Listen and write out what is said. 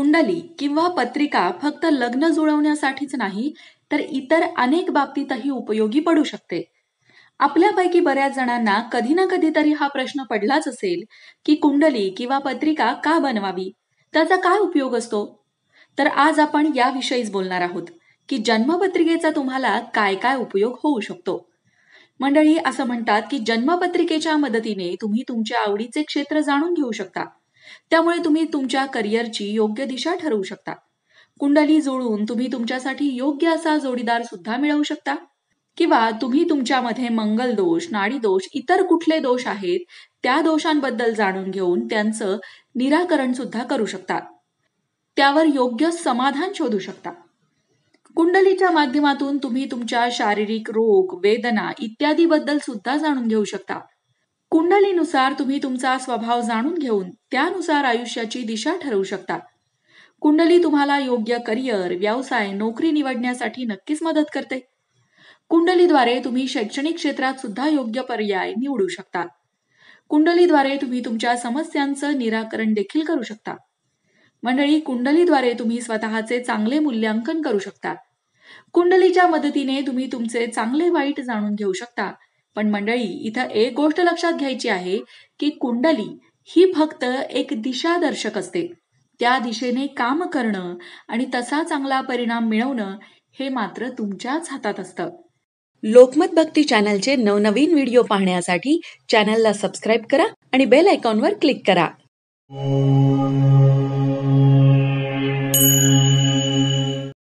कुंडली किंवा पत्रिका फक्त लग्न जुळवण्यासाठीच नाही तर इतर अनेक बाबतीतही उपयोगी पडू शकते आपल्यापैकी बऱ्याच जणांना कधी ना कधीतरी हा प्रश्न पडलाच असेल की कुंडली किंवा पत्रिका का बनवावी त्याचा काय उपयोग असतो तर आज आपण याविषयीच बोलणार आहोत की जन्मपत्रिकेचा तुम्हाला काय काय उपयोग होऊ शकतो मंडळी असं म्हणतात की जन्मपत्रिकेच्या मदतीने तुम्ही तुमच्या आवडीचे क्षेत्र जाणून घेऊ शकता त्यामुळे तुम्ही तुमच्या करिअरची योग्य दिशा ठरवू शकता कुंडली जुळून तुम्ही तुमच्यासाठी योग्य असा जोडीदार सुद्धा मिळवू शकता किंवा तुम्ही तुमच्यामध्ये मंगल दोष नाडी दोष इतर कुठले दोष आहेत त्या दोषांबद्दल जाणून घेऊन त्यांचं निराकरण सुद्धा करू शकता त्यावर योग्य समाधान शोधू शकता कुंडलीच्या माध्यमातून तुम्ही तुमच्या शारीरिक रोग वेदना इत्यादी बद्दल सुद्धा जाणून घेऊ शकता कुंडलीनुसार तुम्ही तुमचा स्वभाव जाणून घेऊन त्यानुसार आयुष्याची दिशा ठरवू शकता कुंडली तुम्हाला योग्य करिअर व्यवसाय नोकरी निवडण्यासाठी नक्कीच मदत करते कुंडलीद्वारे तुम्ही शैक्षणिक क्षेत्रात सुद्धा योग्य पर्याय निवडू शकता कुंडलीद्वारे तुम्ही तुमच्या समस्यांचं निराकरण देखील करू शकता मंडळी कुंडलीद्वारे तुम्ही स्वतःचे चांगले मूल्यांकन करू शकता कुंडलीच्या मदतीने तुम्ही तुमचे चांगले वाईट जाणून घेऊ शकता पण मंडळी इथं एक गोष्ट लक्षात घ्यायची आहे की कुंडली ही फक्त एक दिशादर्शक असते त्या दिशेने काम करणं आणि तसा चांगला परिणाम मिळवणं हे मात्र तुमच्याच हातात असतं लोकमत भक्ती चॅनलचे नवनवीन व्हिडिओ पाहण्यासाठी चॅनलला सबस्क्राईब करा आणि बेल आयकॉनवर क्लिक करा